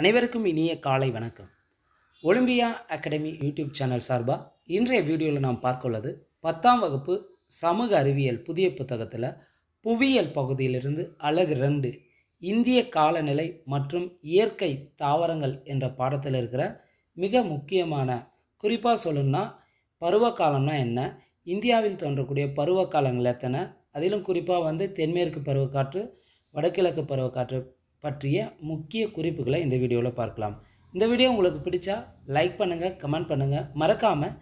அனைவருக்கும் இனிய காலை வணக்கம் ஒலிம்பியா அகாடமி யூடியூப் சேனல் சார்பாக இன்றைய வீடியோவில் நாம் பார்க்க உள்ளது பத்தாம் வகுப்பு சமூக அறிவியல் புதிய புத்தகத்தில் புவியியல் பகுதியிலிருந்து அழகு ரெண்டு இந்திய காலநிலை மற்றும் இயற்கை தாவரங்கள் என்ற பாடத்தில் இருக்கிற மிக முக்கியமான குறிப்பாக சொல்லணும்னா காலம்னா என்ன இந்தியாவில் தோன்றக்கூடிய பருவ காலங்கள் எத்தனை அதிலும் குறிப்பாக வந்து தென்மேற்கு பருவக்காற்று வடகிழக்கு பருவக்காற்று பற்றிய முக்கிய குறிப்புகளை இந்த வீடியோவில் பார்க்கலாம் இந்த வீடியோ உங்களுக்கு பிடிச்சா லைக் பண்ணுங்கள் கமெண்ட் பண்ணுங்கள் மறக்காமல்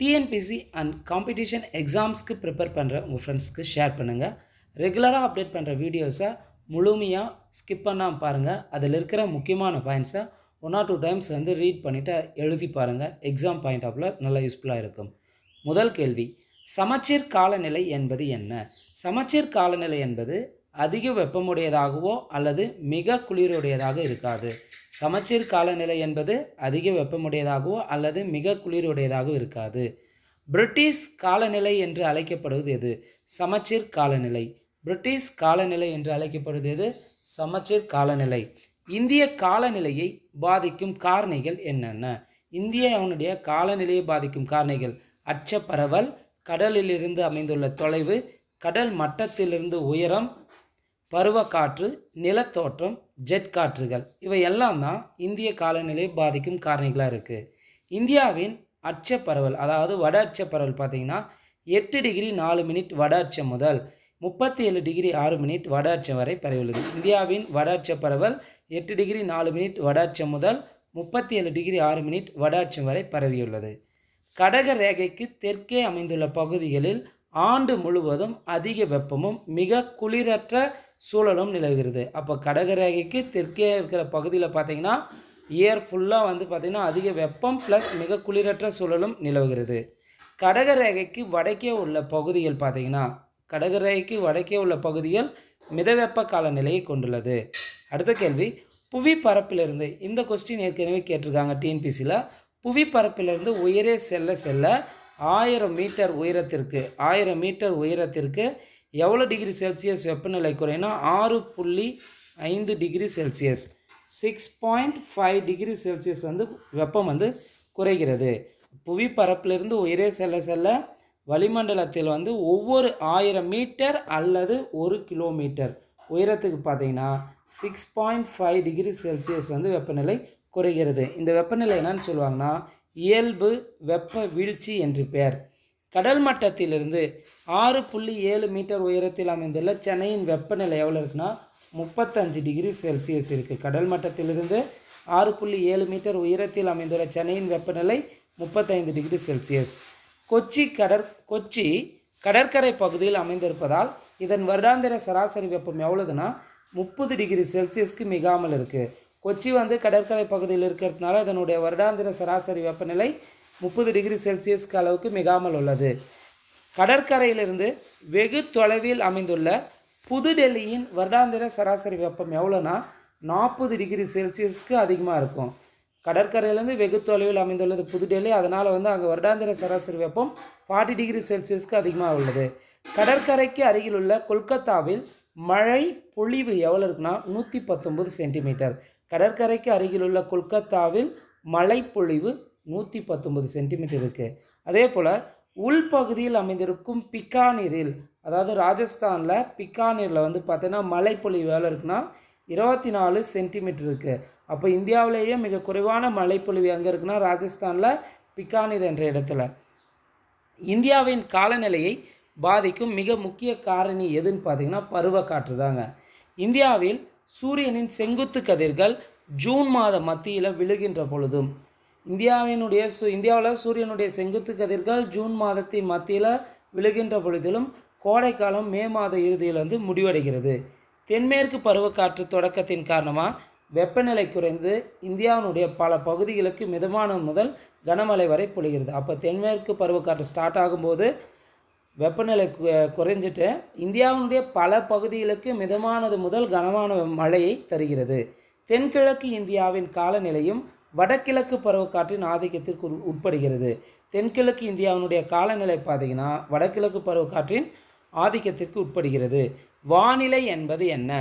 டிஎன்பிசி அண்ட் காம்படிஷன் எக்ஸாம்ஸ்க்கு ப்ரிப்பேர் பண்ணுற உங்கள் ஃப்ரெண்ட்ஸ்க்கு ஷேர் பண்ணுங்கள் ரெகுலராக அப்டேட் பண்ணுற வீடியோஸை முழுமையாக ஸ்கிப் பண்ணாமல் பாருங்கள் அதில் இருக்கிற முக்கியமான பாயிண்ட்ஸை ஒன் ஆர் டூ டைம்ஸ் வந்து ரீட் பண்ணிவிட்டு எழுதி பாருங்கள் எக்ஸாம் பாயிண்ட் ஆஃப்ல நல்லா யூஸ்ஃபுல்லாக இருக்கும் முதல் கேள்வி சமச்சீர் காலநிலை என்பது என்ன சமச்சீர் காலநிலை என்பது அதிக வெப்பமுடையதாகவோ அல்லது மிக குளிருடையதாக இருக்காது சமச்சீர் காலநிலை என்பது அதிக வெப்பமுடையதாகவோ அல்லது மிக குளிருடையதாக இருக்காது பிரிட்டிஷ் காலநிலை என்று அழைக்கப்படுவது எது சமச்சீர் காலநிலை பிரிட்டிஷ் காலநிலை என்று அழைக்கப்படுவது எது சமச்சீர் காலநிலை இந்திய காலநிலையை பாதிக்கும் காரணிகள் என்னென்ன இந்தியாவுடைய காலநிலையை பாதிக்கும் காரணிகள் அச்சப்பரவல் கடலிலிருந்து அமைந்துள்ள தொலைவு கடல் மட்டத்திலிருந்து உயரம் பருவக்காற்று நிலத்தோற்றம் ஜெட் காற்றுகள் இவை எல்லாம் தான் இந்திய காலநிலையை பாதிக்கும் காரணிகளாக இருக்குது இந்தியாவின் அச்ச பரவல் அதாவது வட அச்ச பரவல் பார்த்திங்கன்னா எட்டு டிகிரி நாலு மினிட் வட அச்சம் முதல் முப்பத்தி ஏழு டிகிரி ஆறு மினிட் வட அச்சம் வரை பரவியுள்ளது இந்தியாவின் வட அச்ச பரவல் எட்டு டிகிரி நாலு மினிட் வட அச்சம் முதல் முப்பத்தி ஏழு டிகிரி ஆறு மினிட் வட அச்சம் வரை பரவியுள்ளது கடக ரேகைக்கு தெற்கே அமைந்துள்ள பகுதிகளில் ஆண்டு முழுவதும் அதிக வெப்பமும் மிக குளிரற்ற சூழலும் நிலவுகிறது அப்போ கடகரேகைக்கு தெற்கே இருக்கிற பகுதியில் பார்த்திங்கன்னா இயர் ஃபுல்லாக வந்து பார்த்திங்கன்னா அதிக வெப்பம் ப்ளஸ் மிக குளிரற்ற சூழலும் நிலவுகிறது கடகரேகைக்கு வடக்கே உள்ள பகுதிகள் பார்த்திங்கன்னா கடகரேகைக்கு வடக்கே உள்ள பகுதிகள் மிதவெப்ப காலநிலையை கொண்டுள்ளது அடுத்த கேள்வி புவி பரப்பிலிருந்து இந்த கொஸ்டின் ஏற்கனவே கேட்டிருக்காங்க டிஎன்பிசியில் புவி பரப்பிலிருந்து உயரே செல்ல செல்ல ஆயிரம் மீட்டர் உயரத்திற்கு ஆயிரம் மீட்டர் உயரத்திற்கு எவ்வளோ டிகிரி செல்சியஸ் வெப்பநிலை குறையினா ஆறு புள்ளி ஐந்து degree Celsius six point five degree Celsius வந்து வெப்பம் வந்து குறைகிறது புவி பரப்பிலிருந்து உயரே செல்ல செல்ல வளிமண்டலத்தில் வந்து ஒவ்வொரு ஆயிரம் மீட்டர் அல்லது ஒரு கிலோமீட்டர் உயரத்துக்கு பார்த்தீங்கன்னா six point five degree Celsius வந்து வெப்பநிலை குறைகிறது இந்த வெப்பநிலை என்னன்னு சொல்லுவாங்கன்னா இயல்பு வெப்ப வீழ்ச்சி என்று பெயர் கடல் மட்டத்திலிருந்து ஆறு புள்ளி ஏழு மீட்டர் உயரத்தில் அமைந்துள்ள சென்னையின் வெப்பநிலை எவ்வளோ இருக்குன்னா முப்பத்தஞ்சு டிகிரி செல்சியஸ் இருக்குது கடல் மட்டத்திலிருந்து ஆறு புள்ளி ஏழு மீட்டர் உயரத்தில் அமைந்துள்ள சென்னையின் வெப்பநிலை முப்பத்தைந்து டிகிரி செல்சியஸ் கொச்சி கடற் கொச்சி கடற்கரை பகுதியில் அமைந்திருப்பதால் இதன் வருடாந்திர சராசரி வெப்பம் எவ்வளோதுன்னா முப்பது டிகிரி செல்சியஸ்க்கு மிகாமல் இருக்குது கொச்சி வந்து கடற்கரை பகுதியில் இருக்கிறதுனால இதனுடைய வருடாந்திர சராசரி வெப்பநிலை முப்பது டிகிரி செல்சியஸ்க்கு அளவுக்கு மிகாமல் உள்ளது கடற்கரையிலிருந்து வெகு தொலைவில் அமைந்துள்ள புதுடெல்லியின் வருடாந்திர சராசரி வெப்பம் எவ்வளோனா நாற்பது டிகிரி செல்சியஸ்க்கு அதிகமாக இருக்கும் கடற்கரையிலேருந்து வெகு தொலைவில் அமைந்துள்ளது புதுடெல்லி அதனால் வந்து அங்கே வருடாந்திர சராசரி வெப்பம் ஃபார்ட்டி டிகிரி செல்சியஸ்க்கு அதிகமாக உள்ளது கடற்கரைக்கு அருகில் உள்ள கொல்கத்தாவில் மழை பொழிவு எவ்வளோ இருக்குன்னா நூற்றி பத்தொம்பது சென்டிமீட்டர் கடற்கரைக்கு அருகிலுள்ள கொல்கத்தாவில் மழைப்பொழிவு நூற்றி பத்தொன்பது சென்டிமீட்டர் இருக்குது அதே போல் உள்பகுதியில் அமைந்திருக்கும் பிக்கானீரில் அதாவது ராஜஸ்தானில் பிக்கானீரில் வந்து பார்த்தீங்கன்னா மழைப்பொழிவு வேலை இருக்குன்னா இருபத்தி நாலு சென்டிமீட்டர் இருக்குது அப்போ இந்தியாவிலேயே மிக குறைவான மழைப்பொழிவு எங்கே இருக்குன்னா ராஜஸ்தானில் பிக்கானீர் என்ற இடத்துல இந்தியாவின் காலநிலையை பாதிக்கும் மிக முக்கிய காரணி எதுன்னு பார்த்தீங்கன்னா காற்று தாங்க இந்தியாவில் சூரியனின் செங்குத்து கதிர்கள் ஜூன் மாத மத்தியில் விழுகின்ற பொழுதும் இந்தியாவினுடைய சு இந்தியாவில் சூரியனுடைய செங்குத்து கதிர்கள் ஜூன் மாதத்தின் மத்தியில் விழுகின்ற பொழுதிலும் கோடைக்காலம் மே மாத இறுதியில் வந்து முடிவடைகிறது தென்மேற்கு பருவக்காற்று தொடக்கத்தின் காரணமாக வெப்பநிலை குறைந்து இந்தியாவினுடைய பல பகுதிகளுக்கு மிதமான முதல் கனமழை வரை பொழிகிறது அப்போ தென்மேற்கு பருவக்காற்று ஸ்டார்ட் ஆகும்போது வெப்பநிலை குறைஞ்சிட்டு இந்தியாவினுடைய பல பகுதிகளுக்கு மிதமானது முதல் கனமான மழையை தருகிறது தென்கிழக்கு இந்தியாவின் காலநிலையும் வடகிழக்கு பருவக்காற்றின் ஆதிக்கத்திற்கு உட்படுகிறது தென்கிழக்கு இந்தியாவினுடைய காலநிலை பார்த்திங்கன்னா வடகிழக்கு பருவக்காற்றின் ஆதிக்கத்திற்கு உட்படுகிறது வானிலை என்பது என்ன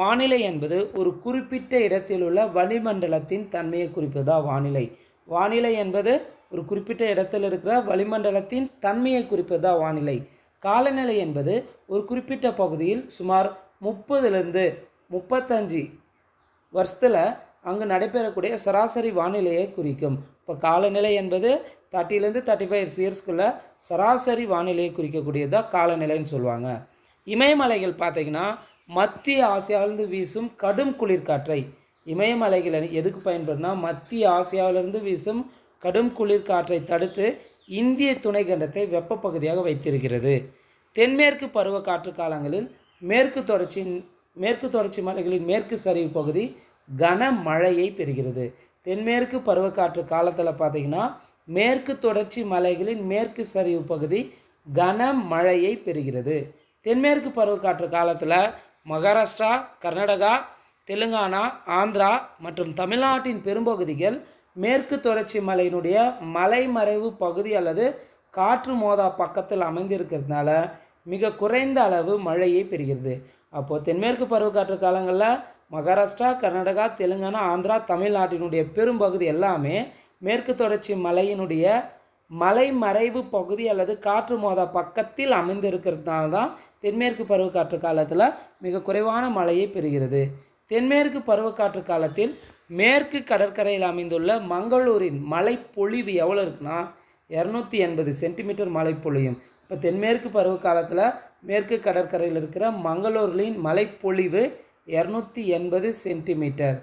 வானிலை என்பது ஒரு குறிப்பிட்ட இடத்தில் உள்ள வளிமண்டலத்தின் தன்மையை குறிப்பது தான் வானிலை வானிலை என்பது ஒரு குறிப்பிட்ட இடத்தில் இருக்கிற வளிமண்டலத்தின் தன்மையை குறிப்பது வானிலை காலநிலை என்பது ஒரு குறிப்பிட்ட பகுதியில் சுமார் முப்பதுலேருந்து முப்பத்தஞ்சு வருஷத்தில் அங்கு நடைபெறக்கூடிய சராசரி வானிலையை குறிக்கும் இப்போ காலநிலை என்பது தேர்ட்டிலேருந்து தேர்ட்டி ஃபைவ் சியர்ஸ்குள்ளே சராசரி வானிலையை குறிக்கக்கூடியது தான் காலநிலைன்னு சொல்லுவாங்க இமயமலைகள் பார்த்திங்கன்னா மத்திய ஆசியாவிலிருந்து வீசும் கடும் குளிர்காற்றை இமயமலைகள் எதுக்கு பயன்படுனா மத்திய ஆசியாவிலிருந்து வீசும் கடும் குளிர் காற்றை தடுத்து இந்திய துணை கண்டத்தை வெப்ப பகுதியாக வைத்திருக்கிறது தென்மேற்கு பருவ காற்று காலங்களில் மேற்கு தொடர்ச்சியின் மேற்கு தொடர்ச்சி மலைகளின் மேற்கு சரிவு பகுதி கனமழையை பெறுகிறது தென்மேற்கு பருவக்காற்று காலத்தில் பார்த்திங்கன்னா மேற்கு தொடர்ச்சி மலைகளின் மேற்கு சரிவு பகுதி கனமழையை பெறுகிறது தென்மேற்கு பருவக்காற்று காலத்தில் மகாராஷ்டிரா கர்நாடகா தெலுங்கானா ஆந்திரா மற்றும் தமிழ்நாட்டின் பெரும்பகுதிகள் மேற்கு தொடர்ச்சி மலையினுடைய மலைமறைவு பகுதி அல்லது காற்று மோதா பக்கத்தில் அமைந்திருக்கிறதுனால மிக குறைந்த அளவு மழையை பெறுகிறது அப்போது தென்மேற்கு பருவக்காற்று காலங்களில் மகாராஷ்டிரா கர்நாடகா தெலுங்கானா ஆந்திரா தமிழ்நாட்டினுடைய பெரும்பகுதி எல்லாமே மேற்கு தொடர்ச்சி மலையினுடைய மலைமறைவு பகுதி அல்லது காற்று மோத பக்கத்தில் அமைந்திருக்கிறதுனால தான் தென்மேற்கு பருவக்காற்று காலத்தில் மிக குறைவான மழையை பெறுகிறது தென்மேற்கு பருவக்காற்று காலத்தில் மேற்கு கடற்கரையில் அமைந்துள்ள மங்களூரின் மழைப்பொழிவு எவ்வளோ இருக்குன்னா இரநூத்தி எண்பது சென்டிமீட்டர் மழை பொழியும் இப்போ தென்மேற்கு பருவ காலத்தில் மேற்கு கடற்கரையில் இருக்கிற மங்களூரின் மழைப்பொழிவு இரநூத்தி எண்பது சென்டிமீட்டர்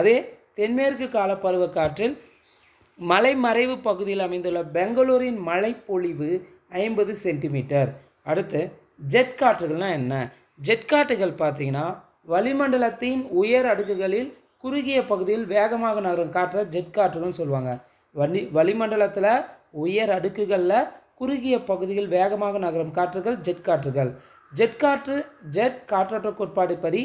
அதே தென்மேற்கு கால பருவ காற்றில் மலை மறைவு பகுதியில் அமைந்துள்ள பெங்களூரின் மழைப்பொழிவு ஐம்பது சென்டிமீட்டர் அடுத்து ஜெட் காற்றுகள்னால் என்ன ஜெட் காற்றுகள் பார்த்தீங்கன்னா வளிமண்டலத்தின் உயர் அடுக்குகளில் குறுகிய பகுதியில் வேகமாக நகரும் காற்றை ஜெட் காற்றுகள்னு சொல்லுவாங்க வலி வளிமண்டலத்தில் உயர் அடுக்குகளில் குறுகிய பகுதியில் வேகமாக நகரும் காற்றுகள் ஜெட் காற்றுகள் ஜெட் காற்று ஜெட் காற்றோட்ட கோட்பாடு படி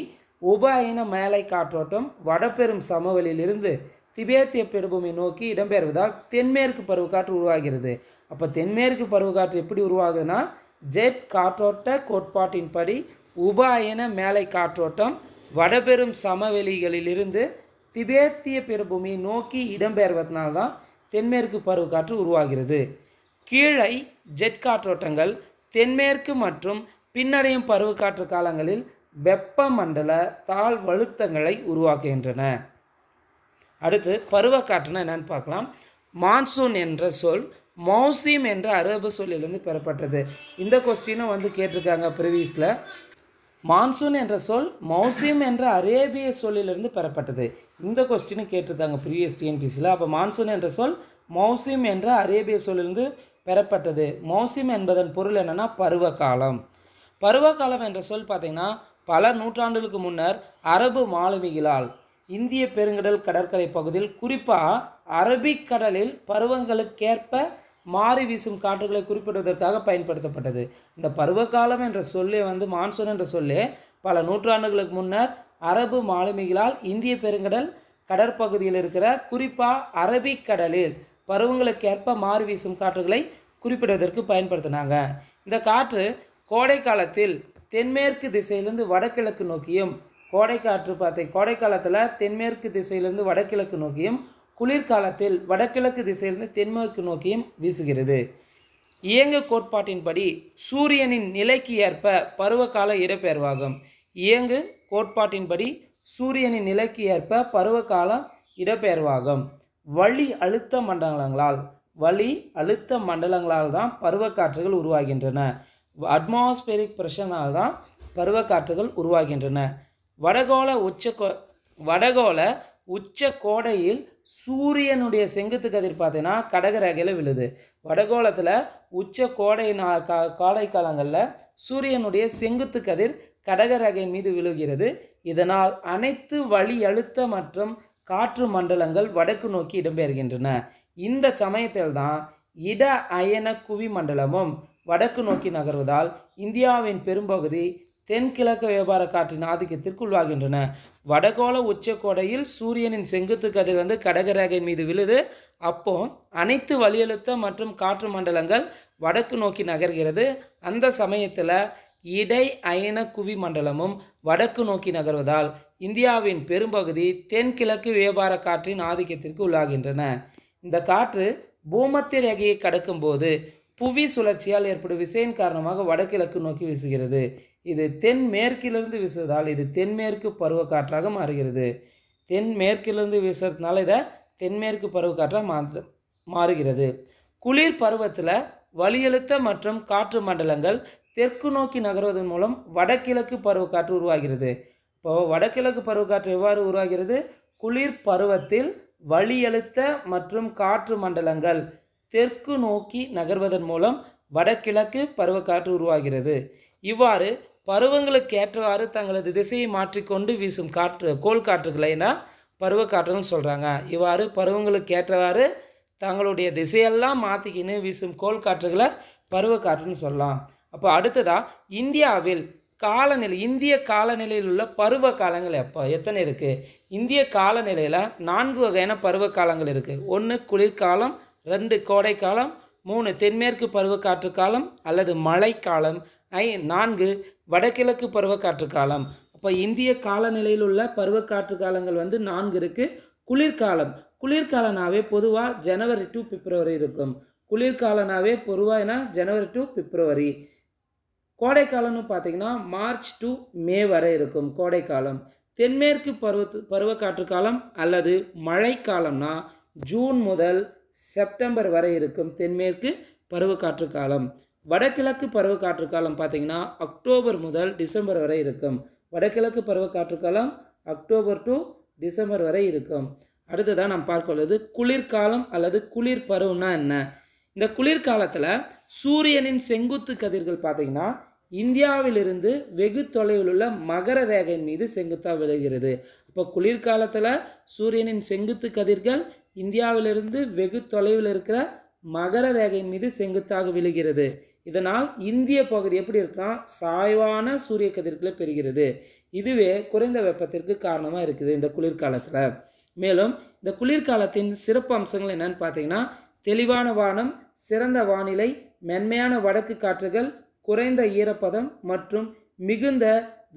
உப இன மேலை காற்றோட்டம் வடபெரும் சமவெளியிலிருந்து திபேத்திய பெருபூமி நோக்கி இடம்பெறுவதால் தென்மேற்கு பருவக்காற்று உருவாகிறது அப்போ தென்மேற்கு பருவக்காற்று எப்படி உருவாகுதுன்னா ஜெட் காற்றோட்ட கோட்பாட்டின்படி உபாயன மேலை காற்றோட்டம் வடபெரும் சமவெளிகளிலிருந்து திபேத்திய பெருபூமியை நோக்கி இடம்பெயர்வதனால்தான் தென்மேற்கு பருவக்காற்று உருவாகிறது கீழை ஜெட் காற்றோட்டங்கள் தென்மேற்கு மற்றும் பின்னடையும் பருவக்காற்று காலங்களில் வெப்பமண்டல தாழ் வழுத்தங்களை உருவாக்குகின்றன அடுத்து பருவக்காற்றுனா என்னன்னு பார்க்கலாம் மான்சூன் என்ற சொல் மௌசிம் என்ற அரபு சொல்லிலிருந்து பெறப்பட்டது இந்த கொஸ்டினும் வந்து கேட்டிருக்காங்க ப்ரிவியஸில் மான்சூன் என்ற சொல் மௌசியம் என்ற அரேபிய சொல்லிலிருந்து பெறப்பட்டது இந்த கொஸ்டினும் கேட்டிருந்தாங்க ப்ரீவியஸ் டிஎன்பிசியில் அப்போ மான்சூன் என்ற சொல் மௌசியம் என்ற அரேபிய சொல்லிலிருந்து பெறப்பட்டது மௌசிம் என்பதன் பொருள் என்னென்னா பருவகாலம் பருவகாலம் என்ற சொல் பார்த்திங்கன்னா பல நூற்றாண்டுகளுக்கு முன்னர் அரபு மாலுமிகளால் இந்திய பெருங்கடல் கடற்கரை பகுதியில் குறிப்பாக அரபிக்கடலில் பருவங்களுக்கேற்ப மாறி வீசும் காற்றுகளை குறிப்பிடுவதற்காக பயன்படுத்தப்பட்டது இந்த பருவகாலம் என்ற சொல்லே வந்து மான்சூன் என்ற சொல்லே பல நூற்றாண்டுகளுக்கு முன்னர் அரபு மாலுமிகளால் இந்திய பெருங்கடல் கடற்பகுதியில் இருக்கிற குறிப்பாக அரபிக்கடலில் பருவங்களுக்கேற்ப மாறி வீசும் காற்றுகளை குறிப்பிடுவதற்கு பயன்படுத்தினாங்க இந்த காற்று கோடை காலத்தில் தென்மேற்கு திசையிலிருந்து வடகிழக்கு நோக்கியும் காற்று பார்த்தை கோடை காலத்தில் தென்மேற்கு திசையிலிருந்து வடகிழக்கு நோக்கியும் குளிர்காலத்தில் வடகிழக்கு திசையிலிருந்து தென்மேற்கு நோக்கியும் வீசுகிறது இயங்கு கோட்பாட்டின்படி சூரியனின் நிலைக்கு ஏற்ப பருவகால இடப்பெயர்வாகும் இயங்கு கோட்பாட்டின்படி சூரியனின் நிலைக்கு ஏற்ப பருவகால இடப்பெயர்வாகும் வழி அழுத்த மண்டலங்களால் வழி அழுத்த மண்டலங்களால் தான் பருவக்காற்றுகள் உருவாகின்றன அட்மாஸ்பியரிக் பிரஷனால் தான் பருவக்காற்றுகள் உருவாகின்றன வடகோள உச்ச கோ வடகோள உச்ச கோடையில் சூரியனுடைய செங்குத்து கதிர் பார்த்தீங்கன்னா கடகரகையில் விழுது வடகோளத்தில் உச்ச கோடை நா கா கோடை காலங்களில் சூரியனுடைய செங்குத்து கதிர் கடகரகை மீது விழுகிறது இதனால் அனைத்து வழி அழுத்த மற்றும் காற்று மண்டலங்கள் வடக்கு நோக்கி இடம்பெறுகின்றன இந்த சமயத்தில் தான் இட அயன குவி மண்டலமும் வடக்கு நோக்கி நகர்வதால் இந்தியாவின் பெரும்பகுதி தென்கிழக்கு வியாபார காற்றின் ஆதிக்கத்திற்குள்ளாகின்றன வடகோள உச்சக்கோடையில் சூரியனின் செங்குத்து கதை வந்து கடகரேகை மீது விழுது அப்போ அனைத்து வலியழுத்த மற்றும் காற்று மண்டலங்கள் வடக்கு நோக்கி நகர்கிறது அந்த சமயத்தில் இடை அயன குவி மண்டலமும் வடக்கு நோக்கி நகர்வதால் இந்தியாவின் பெரும்பகுதி தென்கிழக்கு வியாபார காற்றின் ஆதிக்கத்திற்கு உள்ளாகின்றன இந்த காற்று பூமத்திய ரேகையை கடக்கும்போது புவி சுழற்சியால் ஏற்படும் விசையின் காரணமாக வடகிழக்கு நோக்கி வீசுகிறது இது தென்மேற்கிலிருந்து வீசுவதால் இது தென்மேற்கு பருவக்காற்றாக மாறுகிறது தென்மேற்கிலிருந்து வீசுறதுனால இதை தென்மேற்கு பருவக்காற்றாக மா மாறுகிறது குளிர் பருவத்தில் வலியழுத்த மற்றும் காற்று மண்டலங்கள் தெற்கு நோக்கி நகர்வதன் மூலம் வடகிழக்கு பருவக்காற்று உருவாகிறது இப்போ வடகிழக்கு பருவக்காற்று எவ்வாறு உருவாகிறது குளிர் பருவத்தில் வழியழுத்த மற்றும் காற்று மண்டலங்கள் தெற்கு நோக்கி நகர்வதன் மூலம் வடகிழக்கு பருவக்காற்று உருவாகிறது இவ்வாறு பருவங்களுக்கு ஏற்றவாறு தங்களது திசையை மாற்றிக்கொண்டு வீசும் காற்று கோல் காற்றுகளைனா பருவ காற்றுன்னு சொல்கிறாங்க இவ்வாறு பருவங்களுக்கு ஏற்றவாறு தங்களுடைய திசையெல்லாம் மாற்றிக்கின்னு வீசும் கோல் காற்றுகளை பருவ காற்றுன்னு சொல்லலாம் அப்போ அடுத்ததாக இந்தியாவில் காலநிலை இந்திய காலநிலையில் உள்ள பருவ காலங்கள் எப்போ எத்தனை இருக்குது இந்திய காலநிலையில் நான்கு வகையான பருவ காலங்கள் இருக்குது ஒன்று குளிர்காலம் ரெண்டு கோடைக்காலம் மூணு தென்மேற்கு பருவக்காற்று காலம் அல்லது மழைக்காலம் ஐ நான்கு வடகிழக்கு பருவக்காற்று காலம் அப்போ இந்திய காலநிலையில் உள்ள பருவக்காற்று காலங்கள் வந்து நான்கு இருக்குது குளிர்காலம் குளிர்காலனாவே பொதுவாக ஜனவரி டு பிப்ரவரி இருக்கும் குளிர்காலனாவே பொதுவாக என்ன ஜனவரி டு பிப்ரவரி கோடைக்காலம்னு பார்த்தீங்கன்னா மார்ச் டு மே வரை இருக்கும் கோடைக்காலம் தென்மேற்கு பருவத்து பருவக்காற்று காலம் அல்லது மழைக்காலம்னா ஜூன் முதல் செப்டம்பர் வரை இருக்கும் தென்மேற்கு பருவக்காற்று காலம் வடகிழக்கு காற்று காலம் பார்த்திங்கன்னா அக்டோபர் முதல் டிசம்பர் வரை இருக்கும் வடகிழக்கு காற்று காலம் அக்டோபர் டு டிசம்பர் வரை இருக்கும் அடுத்ததாக நாம் பார்க்க உள்ளது குளிர்காலம் அல்லது குளிர் பருவம்னா என்ன இந்த குளிர்காலத்தில் சூரியனின் செங்குத்து கதிர்கள் பார்த்திங்கன்னா இந்தியாவிலிருந்து வெகு தொலைவில் உள்ள மகர ரேகையின் மீது செங்குத்தாக விழுகிறது இப்போ குளிர்காலத்தில் சூரியனின் செங்குத்து கதிர்கள் இந்தியாவிலிருந்து வெகு தொலைவில் இருக்கிற மகர ரேகையின் மீது செங்குத்தாக விழுகிறது இதனால் இந்திய பகுதி எப்படி இருக்குன்னா சாய்வான சூரிய கதிர்களை பெறுகிறது இதுவே குறைந்த வெப்பத்திற்கு காரணமாக இருக்குது இந்த குளிர்காலத்தில் மேலும் இந்த குளிர்காலத்தின் சிறப்பு அம்சங்கள் என்னன்னு பார்த்தீங்கன்னா தெளிவான வானம் சிறந்த வானிலை மென்மையான வடக்கு காற்றுகள் குறைந்த ஈரப்பதம் மற்றும் மிகுந்த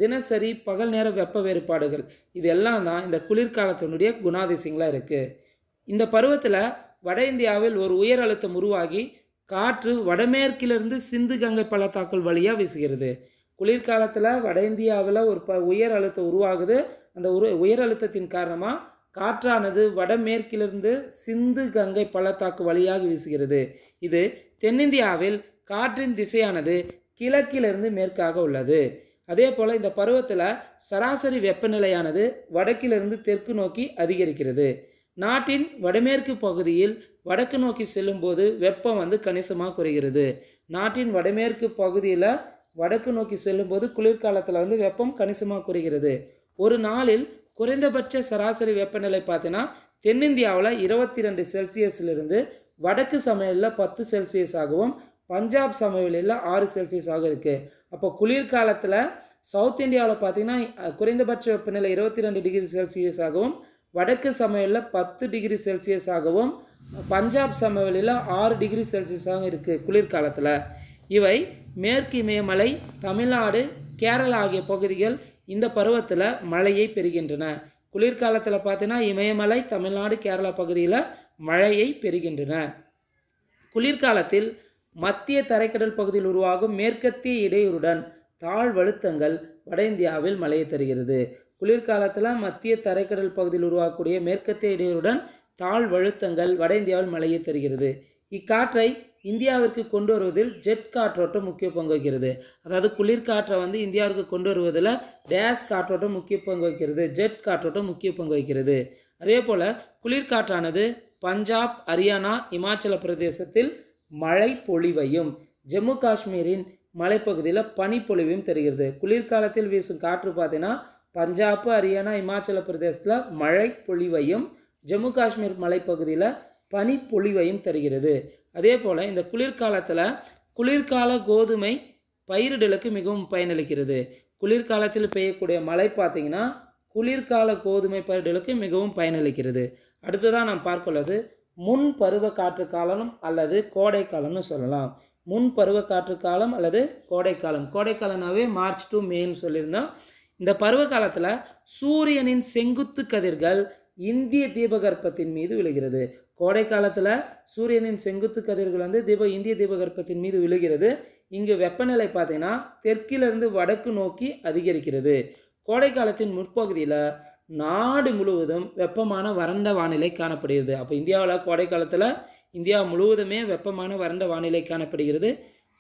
தினசரி பகல் நேர வெப்ப வேறுபாடுகள் இதெல்லாம் தான் இந்த குளிர்காலத்தினுடைய குணாதிசயங்களாக இருக்குது இந்த பருவத்தில் வட இந்தியாவில் ஒரு உயர் அழுத்தம் உருவாகி காற்று வடமேற்கிலிருந்து சிந்து கங்கை பள்ளத்தாக்குள் வழியாக வீசுகிறது குளிர்காலத்தில் வட இந்தியாவில் ஒரு ப உயர் அழுத்தம் உருவாகுது அந்த உரு உயர் அழுத்தத்தின் காரணமாக காற்றானது வடமேற்கிலிருந்து சிந்து கங்கை பள்ளத்தாக்கு வழியாக வீசுகிறது இது தென்னிந்தியாவில் காற்றின் திசையானது கிழக்கிலிருந்து மேற்காக உள்ளது அதே போல் இந்த பருவத்தில் சராசரி வெப்பநிலையானது வடக்கிலிருந்து தெற்கு நோக்கி அதிகரிக்கிறது நாட்டின் வடமேற்கு பகுதியில் வடக்கு நோக்கி செல்லும்போது வெப்பம் வந்து கணிசமாக குறைகிறது நாட்டின் வடமேற்கு பகுதியில் வடக்கு நோக்கி செல்லும்போது குளிர்காலத்தில் வந்து வெப்பம் கணிசமாக குறைகிறது ஒரு நாளில் குறைந்தபட்ச சராசரி வெப்பநிலை பார்த்தீங்கன்னா தென்னிந்தியாவில் இருபத்தி ரெண்டு செல்சியஸ்லேருந்து வடக்கு சமையலில் பத்து செல்சியஸாகவும் பஞ்சாப் சமையலில் ஆறு செல்சியஸாக இருக்குது அப்போ குளிர்காலத்தில் சவுத் இந்தியாவில் பார்த்தீங்கன்னா குறைந்தபட்ச வெப்பநிலை இருபத்தி ரெண்டு டிகிரி செல்சியஸாகவும் வடக்கு சமையலில் பத்து டிகிரி செல்சியஸாகவும் பஞ்சாப் சமவெளியில் ஆறு டிகிரி செல்சியஸாகவும் இருக்குது குளிர்காலத்தில் இவை மேற்கு இமயமலை தமிழ்நாடு கேரளா ஆகிய பகுதிகள் இந்த பருவத்தில் மழையை பெறுகின்றன குளிர்காலத்தில் பார்த்தீங்கன்னா இமயமலை தமிழ்நாடு கேரளா பகுதியில் மழையை பெறுகின்றன குளிர்காலத்தில் மத்திய தரைக்கடல் பகுதியில் உருவாகும் மேற்கத்திய இடையூறுடன் தாழ்வழுத்தங்கள் வட இந்தியாவில் மழையை தருகிறது குளிர்காலத்தில் மத்திய தரைக்கடல் பகுதியில் உருவாகக்கூடிய மேற்கத்திய இடையூறுடன் தாழ் வழுத்தங்கள் வட இந்தியாவில் மழையை தருகிறது இக்காற்றை இந்தியாவிற்கு கொண்டு வருவதில் ஜெட் காற்றோட்டம் முக்கிய பங்கு வகிக்கிறது அதாவது குளிர்காற்றை வந்து இந்தியாவிற்கு கொண்டு வருவதில் டேஷ் காற்றோட்டம் முக்கிய பங்கு வகிக்கிறது ஜெட் காற்றோட்டம் முக்கிய பங்கு வகிக்கிறது அதே போல் குளிர்காற்றானது பஞ்சாப் ஹரியானா இமாச்சல பிரதேசத்தில் மழை பொழிவையும் ஜம்மு காஷ்மீரின் மலைப்பகுதியில் பனிப்பொழிவையும் தருகிறது குளிர்காலத்தில் வீசும் காற்று பார்த்தீங்கன்னா பஞ்சாப் ஹரியானா இமாச்சல பிரதேசத்தில் மழை பொழிவையும் ஜம்மு காஷ்மீர் மலைப்பகுதியில் பனிப்பொழிவையும் தருகிறது அதே போல் இந்த குளிர்காலத்தில் குளிர்கால கோதுமை பயிரிடலுக்கு மிகவும் பயனளிக்கிறது குளிர்காலத்தில் பெய்யக்கூடிய மழை பார்த்திங்கன்னா குளிர்கால கோதுமை பயிரிடலுக்கு மிகவும் பயனளிக்கிறது அடுத்ததாக நாம் பார்க்கொள்ளது முன் பருவ காற்று காலம் அல்லது கோடை காலம்னு சொல்லலாம் முன் பருவ காற்று காலம் அல்லது கோடைக்காலம் கோடைக்காலம்னாவே மார்ச் டு மேன்னு சொல்லியிருந்தோம் இந்த பருவ காலத்தில் சூரியனின் செங்குத்து கதிர்கள் இந்திய தீபகற்பத்தின் மீது விழுகிறது கோடை காலத்தில் சூரியனின் செங்குத்து கதிர்கள் வந்து தீப இந்திய தீபகற்பத்தின் மீது விழுகிறது இங்கு வெப்பநிலை பார்த்தீங்கன்னா தெற்கிலிருந்து வடக்கு நோக்கி அதிகரிக்கிறது கோடை காலத்தின் முற்பகுதியில் நாடு முழுவதும் வெப்பமான வறண்ட வானிலை காணப்படுகிறது அப்போ இந்தியாவில் கோடை காலத்தில் இந்தியா முழுவதுமே வெப்பமான வறண்ட வானிலை காணப்படுகிறது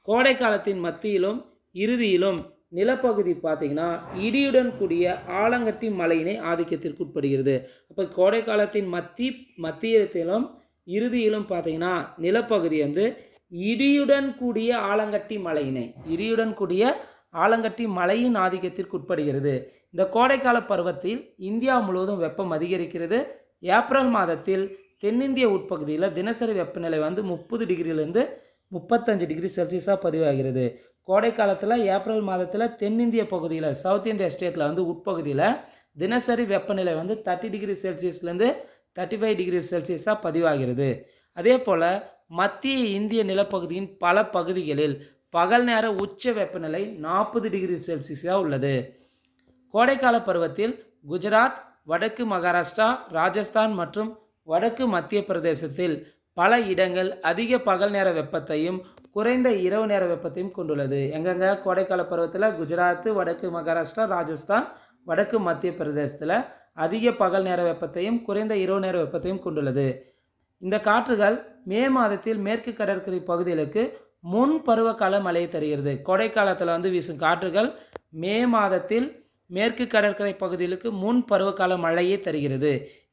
கோடை காலத்தின் மத்தியிலும் இறுதியிலும் நிலப்பகுதி பார்த்திங்கன்னா இடியுடன் கூடிய ஆலங்கட்டி மலையினை ஆதிக்கத்திற்கு உட்படுகிறது அப்போ கோடை காலத்தின் மத்தி மத்தியத்திலும் இறுதியிலும் பார்த்திங்கன்னா நிலப்பகுதி வந்து இடியுடன் கூடிய ஆலங்கட்டி மலையினை இடியுடன் கூடிய ஆலங்கட்டி மலையின் ஆதிக்கத்திற்கு உட்படுகிறது இந்த கோடைக்கால பருவத்தில் இந்தியா முழுவதும் வெப்பம் அதிகரிக்கிறது ஏப்ரல் மாதத்தில் தென்னிந்திய உட்பகுதியில் தினசரி வெப்பநிலை வந்து முப்பது டிகிரியிலேருந்து முப்பத்தஞ்சு டிகிரி செல்சியஸாக பதிவாகிறது கோடை காலத்தில் ஏப்ரல் மாதத்தில் தென்னிந்திய பகுதியில் சவுத் இந்தியா ஸ்டேட்டில் வந்து உட்பகுதியில் தினசரி வெப்பநிலை வந்து தேர்ட்டி டிகிரி செல்சியஸ்லேருந்து தேர்ட்டி ஃபைவ் டிகிரி செல்சியஸாக பதிவாகிறது அதே போல் மத்திய இந்திய நிலப்பகுதியின் பல பகுதிகளில் பகல் நேர உச்ச வெப்பநிலை நாற்பது டிகிரி செல்சியஸாக உள்ளது கோடைக்கால பருவத்தில் குஜராத் வடக்கு மகாராஷ்டிரா ராஜஸ்தான் மற்றும் வடக்கு மத்திய பிரதேசத்தில் பல இடங்கள் அதிக பகல் நேர வெப்பத்தையும் குறைந்த இரவு நேர வெப்பத்தையும் கொண்டுள்ளது எங்கெங்க கோடைக்கால பருவத்தில் குஜராத் வடக்கு மகாராஷ்டிரா ராஜஸ்தான் வடக்கு மத்திய பிரதேசத்தில் அதிக பகல் நேர வெப்பத்தையும் குறைந்த இரவு நேர வெப்பத்தையும் கொண்டுள்ளது இந்த காற்றுகள் மே மாதத்தில் மேற்கு கடற்கரை பகுதிகளுக்கு முன் பருவகால மழையை தருகிறது கோடைக்காலத்தில் வந்து வீசும் காற்றுகள் மே மாதத்தில் மேற்கு கடற்கரை பகுதிகளுக்கு முன் பருவகால மழையை தருகிறது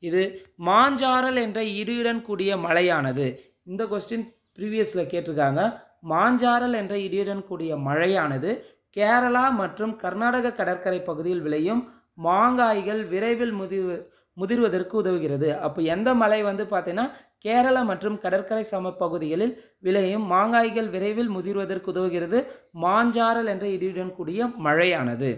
இது மாஞ்சாரல் என்ற இடியுடன் கூடிய மழையானது இந்த கொஸ்டின் ப்ரீவியஸில் கேட்டிருக்காங்க மாஞ்சாரல் என்ற இடியுடன் கூடிய மழையானது கேரளா மற்றும் கர்நாடக கடற்கரை பகுதியில் விளையும் மாங்காய்கள் விரைவில் முதிர்வு முதிர்வதற்கு உதவுகிறது அப்போ எந்த மலை வந்து பார்த்தீங்கன்னா கேரளா மற்றும் கடற்கரை சம பகுதிகளில் விளையும் மாங்காய்கள் விரைவில் முதிர்வதற்கு உதவுகிறது மாஞ்சாரல் என்ற இடியுடன் கூடிய மழையானது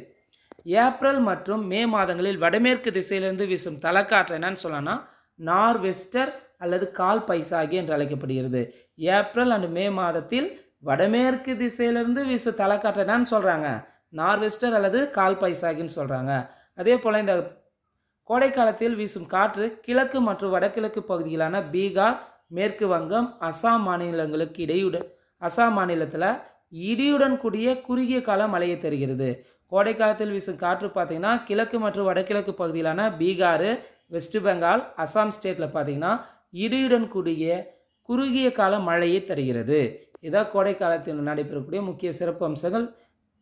ஏப்ரல் மற்றும் மே மாதங்களில் வடமேற்கு திசையிலிருந்து வீசும் தலைக்காற்று என்னன்னு சொல்லலாம் நார்வெஸ்டர் அல்லது கால் பைசாகி என்று அழைக்கப்படுகிறது ஏப்ரல் அண்ட் மே மாதத்தில் வடமேற்கு திசையிலிருந்து வீச தலைக்காட்டினான்னு சொல்கிறாங்க நார்வெஸ்டர் அல்லது கால் பைசாகின்னு சொல்கிறாங்க அதே போல் இந்த கோடைக்காலத்தில் வீசும் காற்று கிழக்கு மற்றும் வடகிழக்கு பகுதிகளான பீகார் மேற்கு வங்கம் அசாம் மாநிலங்களுக்கு இடையுடன் அசாம் மாநிலத்தில் இடியுடன் கூடிய குறுகிய கால மழையை தருகிறது கோடைக்காலத்தில் வீசும் காற்று பார்த்திங்கன்னா கிழக்கு மற்றும் வடகிழக்கு பகுதியிலான பீகார் வெஸ்ட் பெங்கால் அசாம் ஸ்டேட்டில் பார்த்திங்கன்னா இடியுடன் கூடிய குறுகிய கால மழையை தருகிறது இதான் கோடை காலத்தில் நடைபெறக்கூடிய முக்கிய சிறப்பு அம்சங்கள்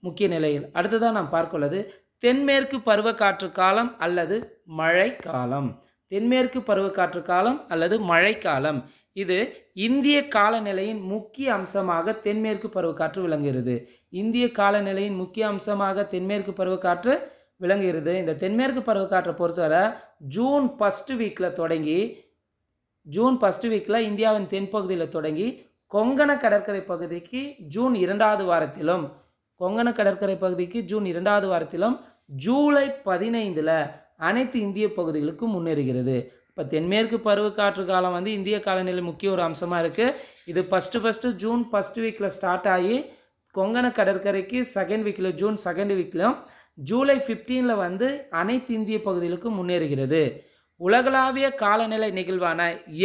முக்கிய நிலையில் அடுத்ததாக நாம் பார்க்கொள்ளது தென்மேற்கு பருவக்காற்று காலம் அல்லது மழை காலம் தென்மேற்கு பருவக்காற்று காலம் அல்லது மழைக்காலம் இது இந்திய காலநிலையின் முக்கிய அம்சமாக தென்மேற்கு பருவக்காற்று விளங்குகிறது இந்திய காலநிலையின் முக்கிய அம்சமாக தென்மேற்கு பருவக்காற்று விளங்குகிறது இந்த தென்மேற்கு பருவக்காற்றை பொறுத்தவரை ஜூன் ஃபஸ்ட்டு வீக்கில் தொடங்கி ஜூன் ஃபஸ்ட்டு வீக்கில் இந்தியாவின் தென்பகுதியில் தொடங்கி கொங்கண கடற்கரை பகுதிக்கு ஜூன் இரண்டாவது வாரத்திலும் கொங்கண கடற்கரை பகுதிக்கு ஜூன் இரண்டாவது வாரத்திலும் ஜூலை பதினைந்தில் அனைத்து இந்திய பகுதிகளுக்கும் முன்னேறுகிறது இப்போ தென்மேற்கு பருவக்காற்று காலம் வந்து இந்திய காலநிலை முக்கிய ஒரு அம்சமாக இருக்குது இது ஃபஸ்ட்டு ஃபஸ்ட்டு ஜூன் ஃபஸ்ட் வீக்கில் ஸ்டார்ட் ஆகி கொங்கண கடற்கரைக்கு செகண்ட் வீக்கில் ஜூன் செகண்ட் வீக்லையும் ஜூலை ஃபிஃப்டீனில் வந்து அனைத்து இந்திய பகுதிகளுக்கும் முன்னேறுகிறது உலகளாவிய காலநிலை நிகழ்வான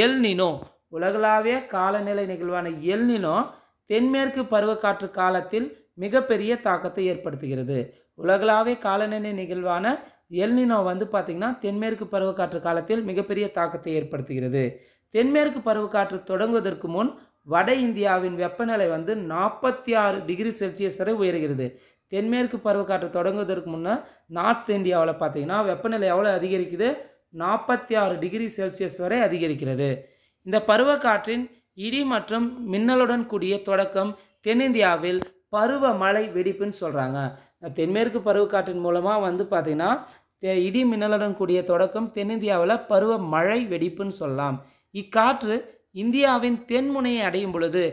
எல்னினோ உலகளாவிய காலநிலை நிகழ்வான எல்னினோ தென்மேற்கு பருவக்காற்று காலத்தில் மிகப்பெரிய தாக்கத்தை ஏற்படுத்துகிறது உலகளாவிய காலநிலை நிகழ்வான எல்னினோ வந்து பார்த்திங்கன்னா தென்மேற்கு பருவக்காற்று காலத்தில் மிகப்பெரிய தாக்கத்தை ஏற்படுத்துகிறது தென்மேற்கு பருவக்காற்று தொடங்குவதற்கு முன் வட இந்தியாவின் வெப்பநிலை வந்து நாற்பத்தி ஆறு டிகிரி செல்சியஸ் வரை உயர்கிறது தென்மேற்கு பருவக்காற்று தொடங்குவதற்கு முன்னே நார்த் இந்தியாவில் பார்த்திங்கன்னா வெப்பநிலை எவ்வளோ அதிகரிக்குது நாற்பத்தி ஆறு டிகிரி செல்சியஸ் வரை அதிகரிக்கிறது இந்த பருவக்காற்றின் இடி மற்றும் மின்னலுடன் கூடிய தொடக்கம் தென்னிந்தியாவில் பருவ மழை வெடிப்புன்னு சொல்கிறாங்க தென்மேற்கு பருவக்காற்றின் மூலமாக வந்து பார்த்திங்கன்னா இடி மின்னலுடன் கூடிய தொடக்கம் தென்னிந்தியாவில் பருவ மழை வெடிப்புன்னு சொல்லலாம் இக்காற்று இந்தியாவின் தென்முனையை அடையும் பொழுது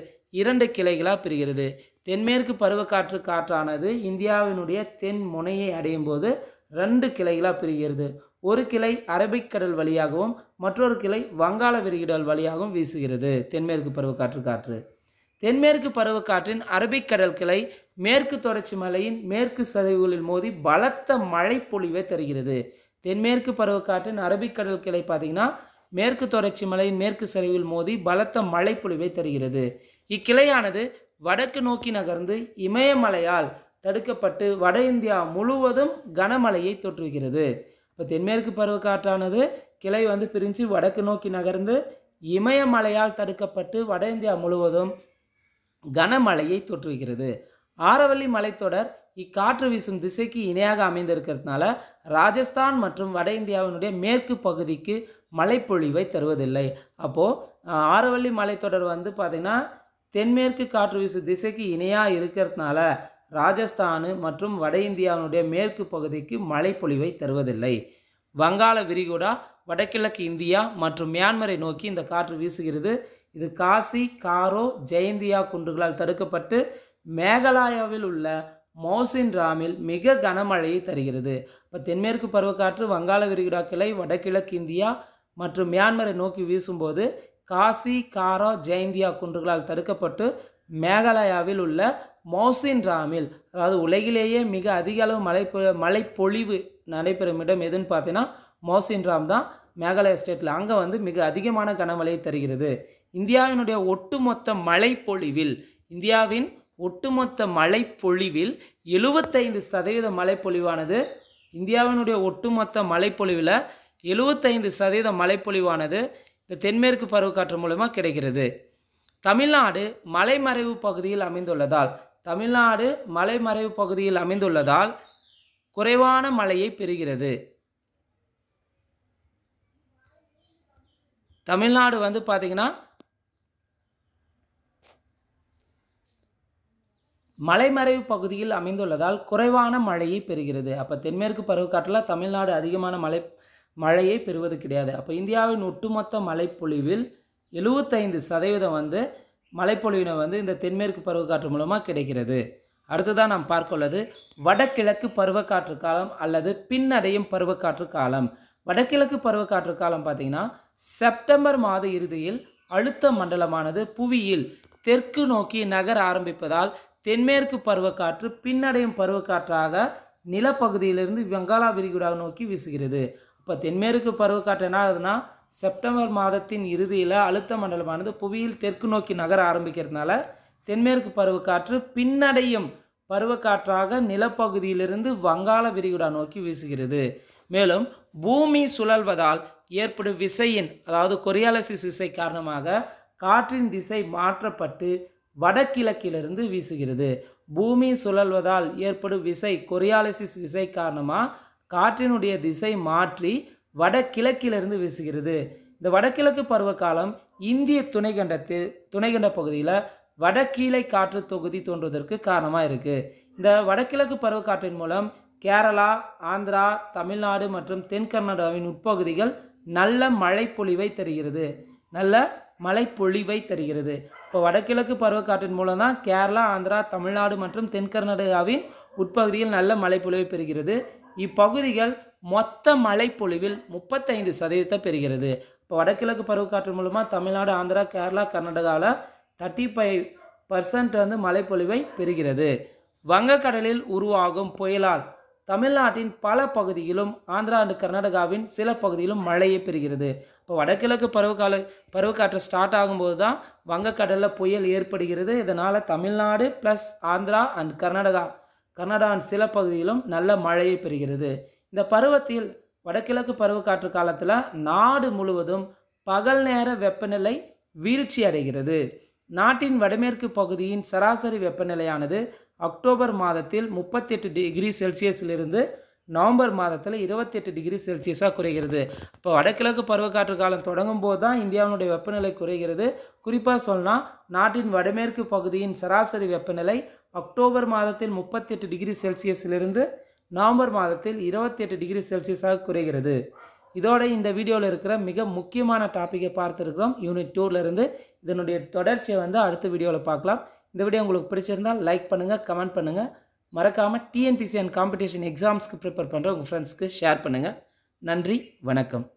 இரண்டு கிளைகளாக பிரிகிறது தென்மேற்கு பருவக்காற்று காற்றானது இந்தியாவினுடைய தென் முனையை அடையும் போது ரெண்டு கிளைகளாக பிரிகிறது ஒரு கிளை அரபிக்கடல் வழியாகவும் மற்றொரு கிளை வங்காள விரிகுடல் வழியாகவும் வீசுகிறது தென்மேற்கு பருவக்காற்று காற்று தென்மேற்கு பருவக்காற்றின் அரபிக்கடல் கிளை மேற்கு தொடர்ச்சி மலையின் மேற்கு சரிவுகளில் மோதி பலத்த மழை பொழிவை தருகிறது தென்மேற்கு பருவக்காற்றின் அரபிக்கடல் கிளை பார்த்திங்கன்னா மேற்கு தொடர்ச்சி மலையின் மேற்கு சரிவில் மோதி பலத்த மழை பொழிவை தருகிறது இக்கிளையானது வடக்கு நோக்கி நகர்ந்து இமயமலையால் தடுக்கப்பட்டு வட இந்தியா முழுவதும் கனமழையை தொற்றுகிறது இப்போ தென்மேற்கு பருவக்காற்றானது கிளை வந்து பிரிஞ்சு வடக்கு நோக்கி நகர்ந்து இமயமலையால் தடுக்கப்பட்டு வட இந்தியா முழுவதும் கனமழையை தொற்றுவிக்கிறது ஆரவல்லி மலைத்தொடர் இக்காற்று வீசும் திசைக்கு இணையாக அமைந்திருக்கிறதுனால ராஜஸ்தான் மற்றும் வட இந்தியாவினுடைய மேற்கு பகுதிக்கு மழைப்பொழிவை தருவதில்லை அப்போது ஆரவல்லி மலைத்தொடர் வந்து பார்த்திங்கன்னா தென்மேற்கு காற்று வீசும் திசைக்கு இணையாக இருக்கிறதுனால ராஜஸ்தானு மற்றும் வட இந்தியாவினுடைய மேற்கு பகுதிக்கு மழைப்பொழிவை தருவதில்லை வங்காள விரிகுடா வடகிழக்கு இந்தியா மற்றும் மியான்மரை நோக்கி இந்த காற்று வீசுகிறது இது காசி காரோ ஜெயந்தியா குன்றுகளால் தடுக்கப்பட்டு மேகாலயாவில் உள்ள மௌசின் ராமில் மிக கனமழையை தருகிறது இப்போ தென்மேற்கு பருவக்காற்று வங்காள விரிகுடா கிளை வடகிழக்கு இந்தியா மற்றும் மியான்மரை நோக்கி வீசும்போது காசி காரா ஜெயந்தியா குன்றுகளால் தடுக்கப்பட்டு மேகாலயாவில் உள்ள மோசின் ராமில் அதாவது உலகிலேயே மிக அதிக அளவு மழை பொழிவு நடைபெறும் இடம் எதுன்னு பார்த்தீங்கன்னா மோசின் ராம் தான் மேகாலயா ஸ்டேட்டில் அங்கே வந்து மிக அதிகமான கனமழையை தருகிறது இந்தியாவினுடைய ஒட்டுமொத்த பொழிவில் இந்தியாவின் ஒட்டுமொத்த பொழிவில் எழுபத்தைந்து சதவீத மழைப்பொழிவானது இந்தியாவினுடைய ஒட்டுமொத்த மழைப்பொழிவில் எழுபத்தைந்து சதவீத மழைப்பொழிவானது இந்த தென்மேற்கு பருவக்காற்று மூலமாக கிடைக்கிறது தமிழ்நாடு மலைமறைவு பகுதியில் அமைந்துள்ளதால் தமிழ்நாடு மலைமறைவு பகுதியில் அமைந்துள்ளதால் குறைவான மழையை பெறுகிறது தமிழ்நாடு வந்து பார்த்திங்கன்னா மலைமறைவு பகுதியில் அமைந்துள்ளதால் குறைவான மழையை பெறுகிறது அப்போ தென்மேற்கு பருவக்காற்றில் தமிழ்நாடு அதிகமான மழை மழையை பெறுவது கிடையாது அப்போ இந்தியாவின் ஒட்டுமொத்த மழைப்பொழிவில் எழுவத்தைந்து சதவீதம் வந்து மழைப்பொழிவினை வந்து இந்த தென்மேற்கு பருவக்காற்று மூலமாக கிடைக்கிறது அடுத்ததாக நாம் பார்க்கொள்ளது வடகிழக்கு பருவக்காற்று காலம் அல்லது பின்னடையும் பருவக்காற்று காலம் வடகிழக்கு பருவக்காற்று காலம் பார்த்திங்கன்னா செப்டம்பர் மாத இறுதியில் அழுத்த மண்டலமானது புவியில் தெற்கு நோக்கி நகர ஆரம்பிப்பதால் தென்மேற்கு பருவக்காற்று பின்னடையும் பருவக்காற்றாக நிலப்பகுதியிலிருந்து வெங்காலா விரிகுடா நோக்கி வீசுகிறது இப்போ தென்மேற்கு பருவக்காற்று என்ன ஆகுதுன்னா செப்டம்பர் மாதத்தின் இறுதியில் அழுத்த மண்டலமானது புவியில் தெற்கு நோக்கி நகர ஆரம்பிக்கிறதுனால தென்மேற்கு பருவக்காற்று பின்னடையும் பருவக்காற்றாக நிலப்பகுதியிலிருந்து வங்காள விரிகுடா நோக்கி வீசுகிறது மேலும் பூமி சுழல்வதால் ஏற்படும் விசையின் அதாவது கொரியாலசிஸ் விசை காரணமாக காற்றின் திசை மாற்றப்பட்டு வடகிழக்கிலிருந்து வீசுகிறது பூமி சுழல்வதால் ஏற்படும் விசை கொரியாலசிஸ் விசை காரணமாக காற்றினுடைய திசை மாற்றி வடகிழக்கிலிருந்து வீசுகிறது இந்த வடகிழக்கு பருவகாலம் இந்திய துணைக்கண்டத்தில் துணைக்கண்ட பகுதியில் வடகீழை காற்று தொகுதி தோன்றுவதற்கு காரணமாக இருக்குது இந்த வடகிழக்கு பருவக்காற்றின் மூலம் கேரளா ஆந்திரா தமிழ்நாடு மற்றும் தென் கர்நாடகாவின் உட்பகுதிகள் நல்ல மழைப்பொழிவை தருகிறது நல்ல மழைப்பொழிவை தருகிறது இப்போ வடகிழக்கு பருவக்காற்றின் மூலம் தான் கேரளா ஆந்திரா தமிழ்நாடு மற்றும் தென் கர்நாடகாவின் உட்பகுதியில் நல்ல மழைப்பொழிவை பெறுகிறது இப்பகுதிகள் மொத்த மழைப்பொழிவில் முப்பத்தைந்து சதவீதத்தை பெறுகிறது இப்போ வடகிழக்கு பருவக்காற்று மூலமாக தமிழ்நாடு ஆந்திரா கேரளா கர்நாடகாவில் தேர்ட்டி ஃபைவ் பர்சன்ட் வந்து மழைப்பொழிவை பெறுகிறது வங்கக்கடலில் உருவாகும் புயலால் தமிழ்நாட்டின் பல பகுதியிலும் ஆந்திரா அண்டு கர்நாடகாவின் சில பகுதியிலும் மழையை பெறுகிறது இப்போ வடகிழக்கு பருவக்கால பருவக்காற்று ஸ்டார்ட் ஆகும்போது தான் வங்கக்கடலில் புயல் ஏற்படுகிறது இதனால் தமிழ்நாடு ப்ளஸ் ஆந்திரா அண்ட் கர்நாடகா கர்நாடகா சில பகுதியிலும் நல்ல மழையை பெறுகிறது இந்த பருவத்தில் வடகிழக்கு பருவக்காற்று காலத்தில் நாடு முழுவதும் பகல் நேர வெப்பநிலை வீழ்ச்சி அடைகிறது நாட்டின் வடமேற்கு பகுதியின் சராசரி வெப்பநிலையானது அக்டோபர் மாதத்தில் முப்பத்தெட்டு டிகிரி செல்சியஸிலிருந்து நவம்பர் மாதத்தில் இருபத்தெட்டு டிகிரி செல்சியஸாக குறைகிறது இப்போ வடகிழக்கு பருவக்காற்று காலம் தொடங்கும் போது தான் இந்தியாவினுடைய வெப்பநிலை குறைகிறது குறிப்பாக சொன்னால் நாட்டின் வடமேற்கு பகுதியின் சராசரி வெப்பநிலை அக்டோபர் மாதத்தில் முப்பத்தெட்டு டிகிரி செல்சியஸிலிருந்து நவம்பர் மாதத்தில் இருபத்தி எட்டு டிகிரி செல்சியஸாக குறைகிறது இதோட இந்த வீடியோவில் இருக்கிற மிக முக்கியமான டாப்பிக்கை பார்த்துருக்குறோம் யூனிட் டூலேருந்து இதனுடைய தொடர்ச்சியை வந்து அடுத்த வீடியோவில் பார்க்கலாம் இந்த வீடியோ உங்களுக்கு பிடிச்சிருந்தால் லைக் பண்ணுங்கள் கமெண்ட் பண்ணுங்கள் மறக்காமல் டிஎன்பிசி அண்ட் காம்படிஷன் எக்ஸாம்ஸ்க்கு ப்ரிப்பேர் பண்ணுற உங்கள் ஃப்ரெண்ட்ஸ்க்கு ஷேர் பண்ணுங்கள் நன்றி வணக்கம்